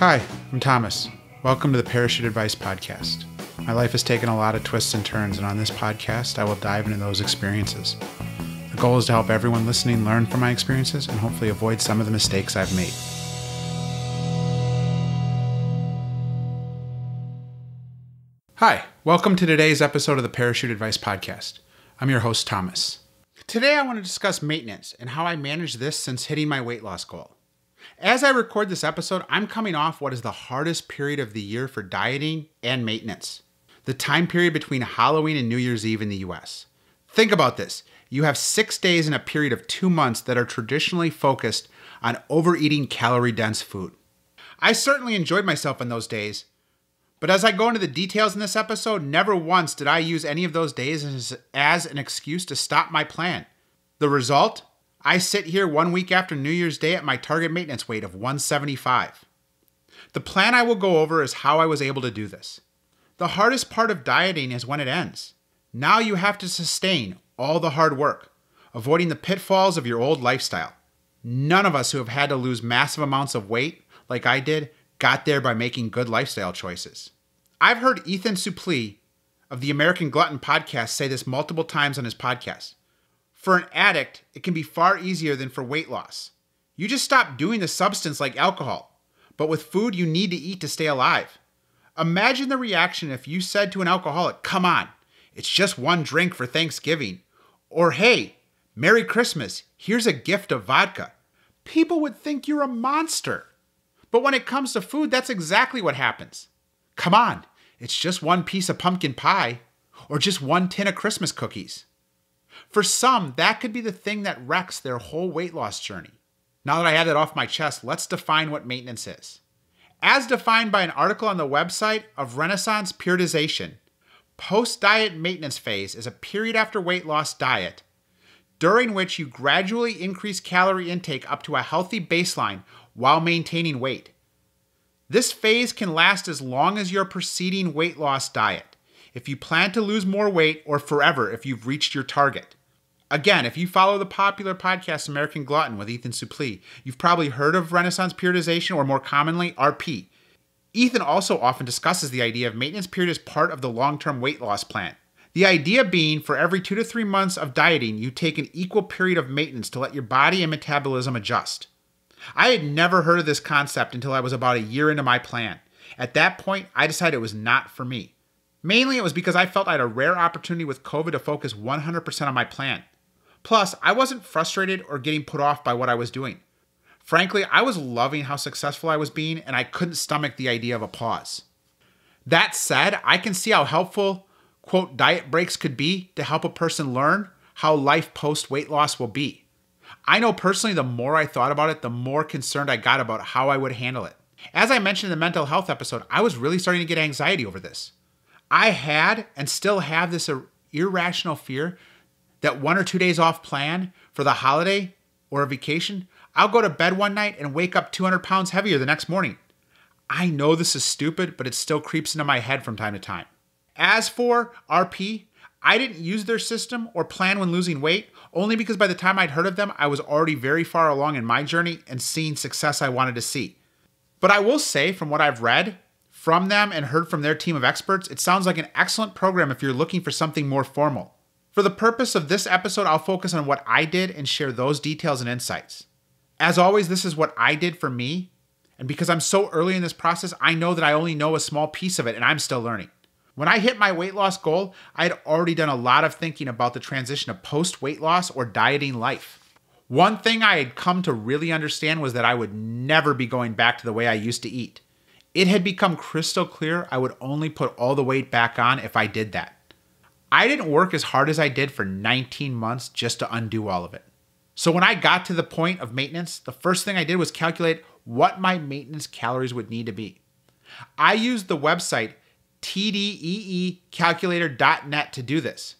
Hi, I'm Thomas. Welcome to the Parachute Advice Podcast. My life has taken a lot of twists and turns, and on this podcast, I will dive into those experiences. The goal is to help everyone listening learn from my experiences and hopefully avoid some of the mistakes I've made. Hi, welcome to today's episode of the Parachute Advice Podcast. I'm your host, Thomas. Today, I want to discuss maintenance and how I managed this since hitting my weight loss goal. As I record this episode, I'm coming off what is the hardest period of the year for dieting and maintenance the time period between Halloween and New Year's Eve in the US. Think about this you have six days in a period of two months that are traditionally focused on overeating calorie dense food. I certainly enjoyed myself in those days, but as I go into the details in this episode, never once did I use any of those days as, as an excuse to stop my plan. The result? I sit here one week after New Year's Day at my target maintenance weight of 175. The plan I will go over is how I was able to do this. The hardest part of dieting is when it ends. Now you have to sustain all the hard work, avoiding the pitfalls of your old lifestyle. None of us who have had to lose massive amounts of weight, like I did, got there by making good lifestyle choices. I've heard Ethan Suplee of the American Glutton podcast say this multiple times on his podcast. For an addict, it can be far easier than for weight loss. You just stop doing the substance like alcohol, but with food, you need to eat to stay alive. Imagine the reaction if you said to an alcoholic, Come on, it's just one drink for Thanksgiving. Or, Hey, Merry Christmas, here's a gift of vodka. People would think you're a monster. But when it comes to food, that's exactly what happens. Come on, it's just one piece of pumpkin pie, or just one tin of Christmas cookies. For some, that could be the thing that wrecks their whole weight loss journey. Now that I have that off my chest, let's define what maintenance is. As defined by an article on the website of Renaissance Periodization, post diet maintenance phase is a period after weight loss diet during which you gradually increase calorie intake up to a healthy baseline while maintaining weight. This phase can last as long as your preceding weight loss diet, if you plan to lose more weight, or forever if you've reached your target. Again, if you follow the popular podcast American Glutton with Ethan Suplee, you've probably heard of Renaissance periodization or more commonly, RP. Ethan also often discusses the idea of maintenance period as part of the long term weight loss plan. The idea being for every two to three months of dieting, you take an equal period of maintenance to let your body and metabolism adjust. I had never heard of this concept until I was about a year into my plan. At that point, I decided it was not for me. Mainly, it was because I felt I had a rare opportunity with COVID to focus 100% on my plan. Plus, I wasn't frustrated or getting put off by what I was doing. Frankly, I was loving how successful I was being and I couldn't stomach the idea of a pause. That said, I can see how helpful, quote, diet breaks could be to help a person learn how life post weight loss will be. I know personally, the more I thought about it, the more concerned I got about how I would handle it. As I mentioned in the mental health episode, I was really starting to get anxiety over this. I had and still have this irrational fear that one or two days off plan for the holiday or a vacation, I'll go to bed one night and wake up 200 pounds heavier the next morning. I know this is stupid, but it still creeps into my head from time to time. As for RP, I didn't use their system or plan when losing weight, only because by the time I'd heard of them, I was already very far along in my journey and seeing success I wanted to see. But I will say, from what I've read from them and heard from their team of experts, it sounds like an excellent program if you're looking for something more formal. For the purpose of this episode, I'll focus on what I did and share those details and insights. As always, this is what I did for me. And because I'm so early in this process, I know that I only know a small piece of it and I'm still learning. When I hit my weight loss goal, I had already done a lot of thinking about the transition of post weight loss or dieting life. One thing I had come to really understand was that I would never be going back to the way I used to eat. It had become crystal clear I would only put all the weight back on if I did that. I didn't work as hard as I did for 19 months just to undo all of it. So when I got to the point of maintenance, the first thing I did was calculate what my maintenance calories would need to be. I used the website tdeecalculator.net to do this.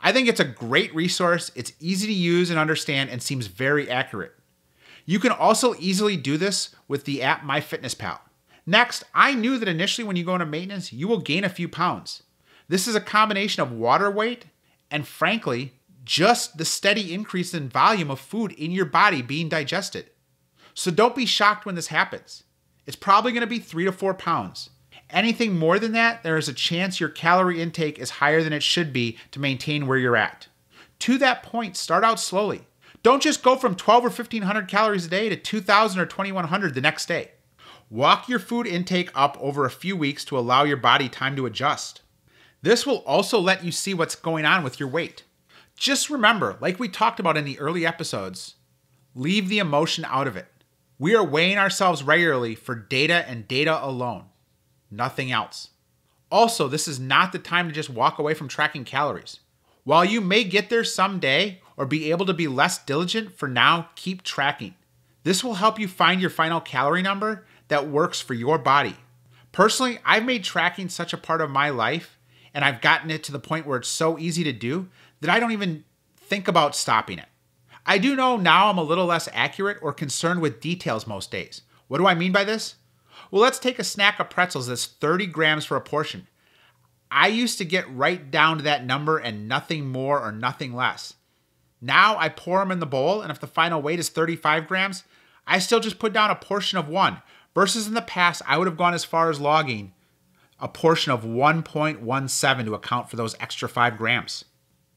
I think it's a great resource. It's easy to use and understand and seems very accurate. You can also easily do this with the app MyFitnessPal. Next, I knew that initially when you go into maintenance, you will gain a few pounds. This is a combination of water weight and, frankly, just the steady increase in volume of food in your body being digested. So don't be shocked when this happens. It's probably going to be three to four pounds. Anything more than that, there is a chance your calorie intake is higher than it should be to maintain where you're at. To that point, start out slowly. Don't just go from 12 or 1500 calories a day to 2000 or 2100 the next day. Walk your food intake up over a few weeks to allow your body time to adjust. This will also let you see what's going on with your weight. Just remember, like we talked about in the early episodes, leave the emotion out of it. We are weighing ourselves regularly for data and data alone, nothing else. Also, this is not the time to just walk away from tracking calories. While you may get there someday or be able to be less diligent, for now, keep tracking. This will help you find your final calorie number that works for your body. Personally, I've made tracking such a part of my life and I've gotten it to the point where it's so easy to do that I don't even think about stopping it. I do know now I'm a little less accurate or concerned with details most days. What do I mean by this? Well, let's take a snack of pretzels that's 30 grams for a portion. I used to get right down to that number and nothing more or nothing less. Now I pour them in the bowl, and if the final weight is 35 grams, I still just put down a portion of one, versus in the past, I would have gone as far as logging a portion of 1.17 to account for those extra 5 grams.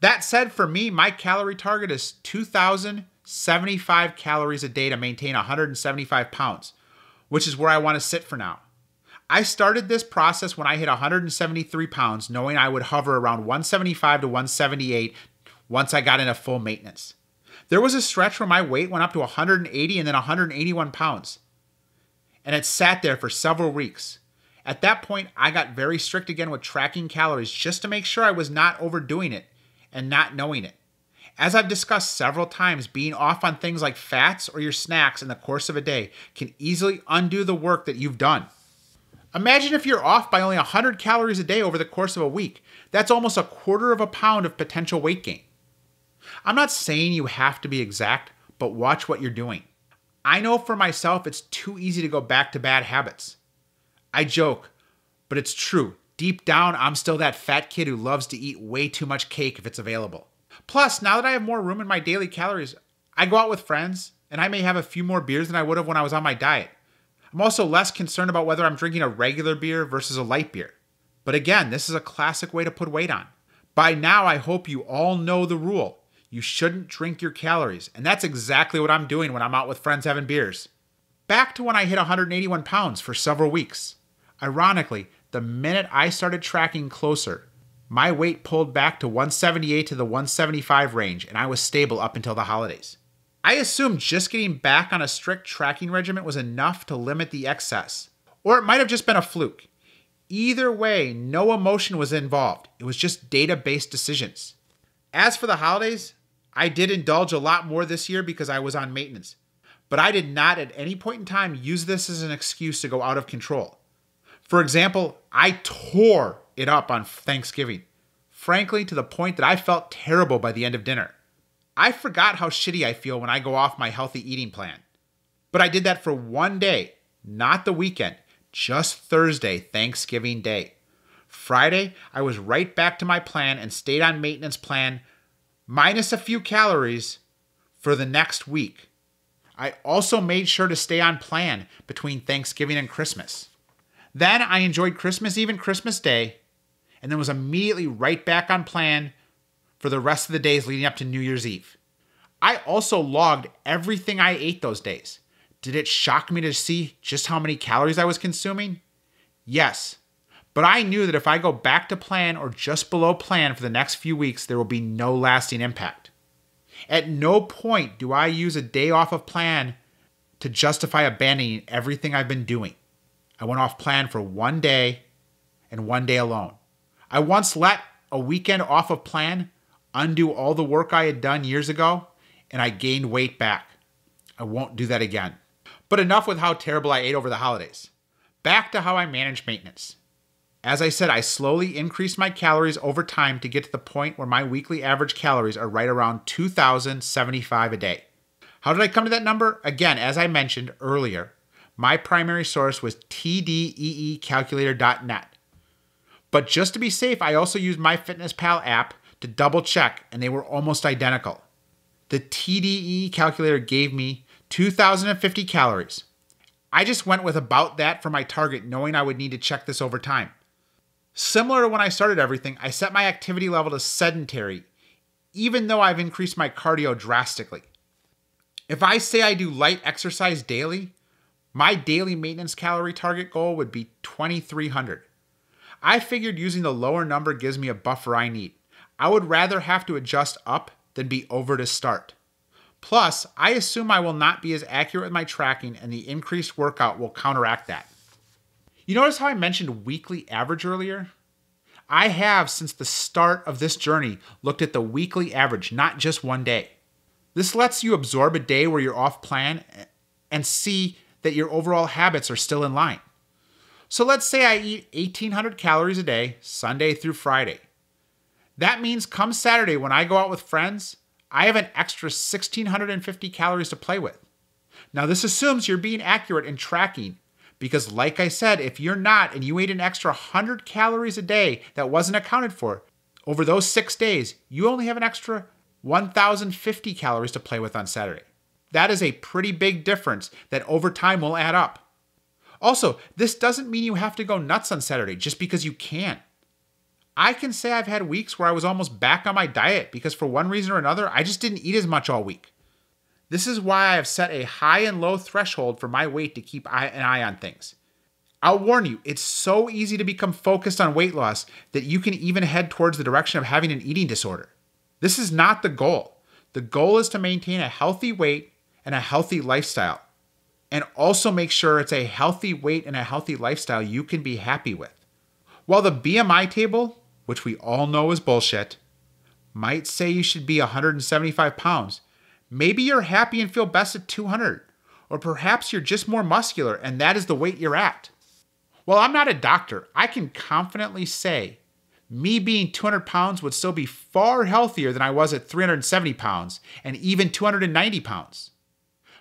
That said, for me, my calorie target is 2,075 calories a day to maintain 175 pounds, which is where I want to sit for now. I started this process when I hit 173 pounds, knowing I would hover around 175 to 178 once I got into full maintenance. There was a stretch where my weight went up to 180 and then 181 pounds, and it sat there for several weeks. At that point, I got very strict again with tracking calories just to make sure I was not overdoing it and not knowing it. As I've discussed several times, being off on things like fats or your snacks in the course of a day can easily undo the work that you've done. Imagine if you're off by only 100 calories a day over the course of a week. That's almost a quarter of a pound of potential weight gain. I'm not saying you have to be exact, but watch what you're doing. I know for myself it's too easy to go back to bad habits. I joke, but it's true. Deep down, I'm still that fat kid who loves to eat way too much cake if it's available. Plus, now that I have more room in my daily calories, I go out with friends and I may have a few more beers than I would have when I was on my diet. I'm also less concerned about whether I'm drinking a regular beer versus a light beer. But again, this is a classic way to put weight on. By now, I hope you all know the rule you shouldn't drink your calories, and that's exactly what I'm doing when I'm out with friends having beers back to when I hit 181 pounds for several weeks. Ironically, the minute I started tracking closer, my weight pulled back to 178 to the 175 range, and I was stable up until the holidays. I assumed just getting back on a strict tracking regimen was enough to limit the excess, or it might have just been a fluke. Either way, no emotion was involved. It was just data based decisions. As for the holidays, I did indulge a lot more this year because I was on maintenance but I did not at any point in time use this as an excuse to go out of control. For example, I tore it up on Thanksgiving, frankly, to the point that I felt terrible by the end of dinner. I forgot how shitty I feel when I go off my healthy eating plan. But I did that for one day, not the weekend, just Thursday, Thanksgiving Day. Friday, I was right back to my plan and stayed on maintenance plan, minus a few calories, for the next week. I also made sure to stay on plan between Thanksgiving and Christmas. Then I enjoyed Christmas Eve and Christmas Day, and then was immediately right back on plan for the rest of the days leading up to New Year's Eve. I also logged everything I ate those days. Did it shock me to see just how many calories I was consuming? Yes, but I knew that if I go back to plan or just below plan for the next few weeks, there will be no lasting impact. At no point do I use a day off of plan to justify abandoning everything I've been doing. I went off plan for one day and one day alone. I once let a weekend off of plan undo all the work I had done years ago and I gained weight back. I won't do that again. But enough with how terrible I ate over the holidays. Back to how I manage maintenance. As I said, I slowly increased my calories over time to get to the point where my weekly average calories are right around 2,075 a day. How did I come to that number? Again, as I mentioned earlier, my primary source was tdeecalculator.net. But just to be safe, I also used my FitnessPal app to double check, and they were almost identical. The TDE calculator gave me 2,050 calories. I just went with about that for my target, knowing I would need to check this over time. Similar to when I started everything, I set my activity level to sedentary, even though I've increased my cardio drastically. If I say I do light exercise daily, my daily maintenance calorie target goal would be 2300. I figured using the lower number gives me a buffer I need. I would rather have to adjust up than be over to start. Plus, I assume I will not be as accurate with my tracking and the increased workout will counteract that. You notice how I mentioned weekly average earlier? I have, since the start of this journey, looked at the weekly average, not just one day. This lets you absorb a day where you're off plan and see that your overall habits are still in line. So let's say I eat 1,800 calories a day, Sunday through Friday. That means come Saturday when I go out with friends, I have an extra 1,650 calories to play with. Now, this assumes you're being accurate in tracking because, like I said, if you're not and you ate an extra 100 calories a day that wasn't accounted for, over those six days, you only have an extra 1,050 calories to play with on Saturday. That is a pretty big difference that over time will add up. Also, this doesn't mean you have to go nuts on Saturday just because you can. I can say I've had weeks where I was almost back on my diet because for one reason or another, I just didn't eat as much all week. This is why I have set a high and low threshold for my weight to keep an eye on things. I'll warn you, it's so easy to become focused on weight loss that you can even head towards the direction of having an eating disorder. This is not the goal. The goal is to maintain a healthy weight and a healthy lifestyle, and also make sure it's a healthy weight and a healthy lifestyle you can be happy with. While the BMI table, which we all know is bullshit, might say you should be 175 pounds, Maybe you're happy and feel best at 200, or perhaps you're just more muscular and that is the weight you're at. Well, I'm not a doctor, I can confidently say me being 200 pounds would still be far healthier than I was at 370 pounds and even 290 pounds.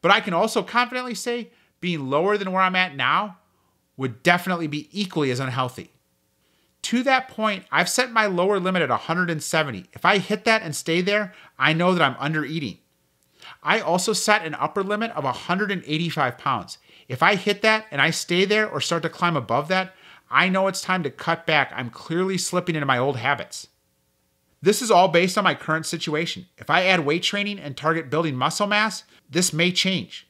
But I can also confidently say being lower than where I'm at now would definitely be equally as unhealthy. To that point, I've set my lower limit at 170. If I hit that and stay there, I know that I'm under eating. I also set an upper limit of 185 pounds. If I hit that and I stay there or start to climb above that, I know it's time to cut back. I'm clearly slipping into my old habits. This is all based on my current situation. If I add weight training and target building muscle mass, this may change.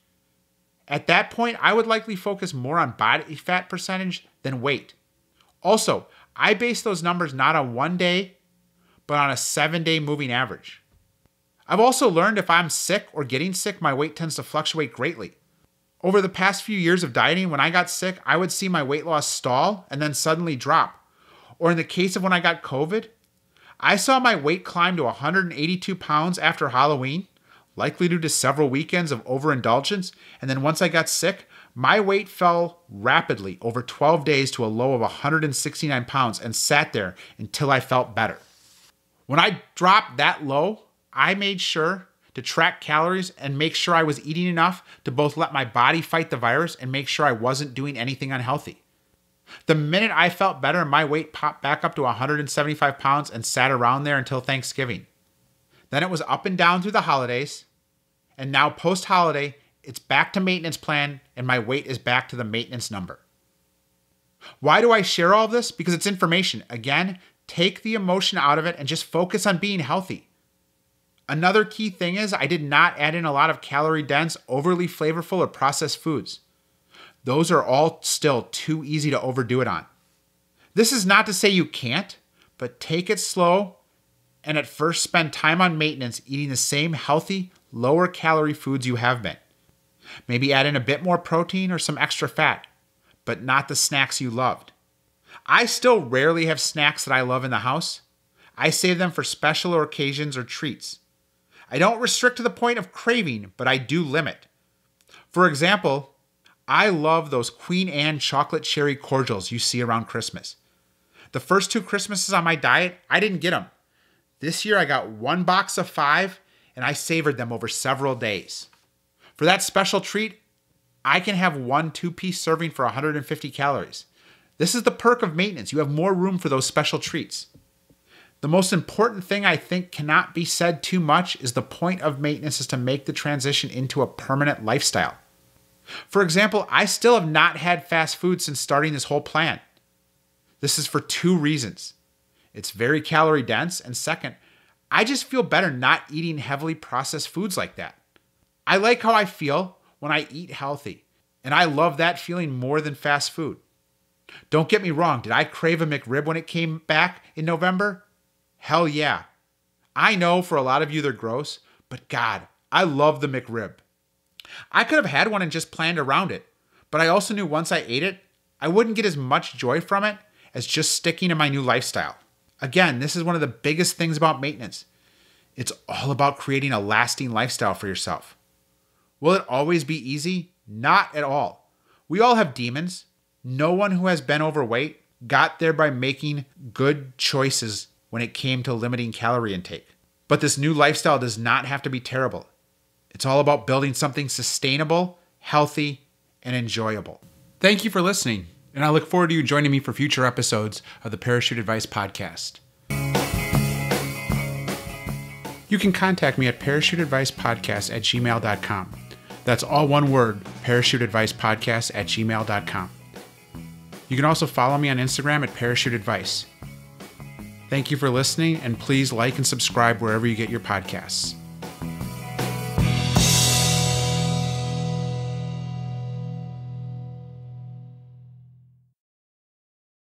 At that point, I would likely focus more on body fat percentage than weight. Also, I base those numbers not on one day, but on a seven day moving average. I've also learned if I'm sick or getting sick, my weight tends to fluctuate greatly. Over the past few years of dieting, when I got sick, I would see my weight loss stall and then suddenly drop. Or in the case of when I got COVID, I saw my weight climb to 182 pounds after Halloween, likely due to several weekends of overindulgence. And then once I got sick, my weight fell rapidly over 12 days to a low of 169 pounds and sat there until I felt better. When I dropped that low, I made sure to track calories and make sure I was eating enough to both let my body fight the virus and make sure I wasn't doing anything unhealthy. The minute I felt better, my weight popped back up to 175 pounds and sat around there until Thanksgiving. Then it was up and down through the holidays. And now, post holiday, it's back to maintenance plan and my weight is back to the maintenance number. Why do I share all this? Because it's information. Again, take the emotion out of it and just focus on being healthy. Another key thing is I did not add in a lot of calorie dense, overly flavorful, or processed foods. Those are all still too easy to overdo it on. This is not to say you can't, but take it slow and at first spend time on maintenance eating the same healthy, lower calorie foods you have been. Maybe add in a bit more protein or some extra fat, but not the snacks you loved. I still rarely have snacks that I love in the house. I save them for special occasions or treats. I don't restrict to the point of craving, but I do limit. For example, I love those Queen Anne chocolate cherry cordials you see around Christmas. The first two Christmases on my diet, I didn't get them. This year, I got one box of five and I savored them over several days. For that special treat, I can have one two piece serving for 150 calories. This is the perk of maintenance. You have more room for those special treats. The most important thing I think cannot be said too much is the point of maintenance is to make the transition into a permanent lifestyle. For example, I still have not had fast food since starting this whole plan. This is for two reasons it's very calorie dense, and second, I just feel better not eating heavily processed foods like that. I like how I feel when I eat healthy, and I love that feeling more than fast food. Don't get me wrong, did I crave a McRib when it came back in November? Hell yeah. I know for a lot of you they're gross, but God, I love the McRib. I could have had one and just planned around it, but I also knew once I ate it, I wouldn't get as much joy from it as just sticking to my new lifestyle. Again, this is one of the biggest things about maintenance. It's all about creating a lasting lifestyle for yourself. Will it always be easy? Not at all. We all have demons. No one who has been overweight got there by making good choices when it came to limiting calorie intake. But this new lifestyle does not have to be terrible. It's all about building something sustainable, healthy, and enjoyable. Thank you for listening, and I look forward to you joining me for future episodes of the Parachute Advice Podcast. You can contact me at parachuteadvicepodcast at gmail.com. That's all one word, parachuteadvicepodcast at gmail.com. You can also follow me on Instagram at parachuteadvice. Thank you for listening, and please like and subscribe wherever you get your podcasts.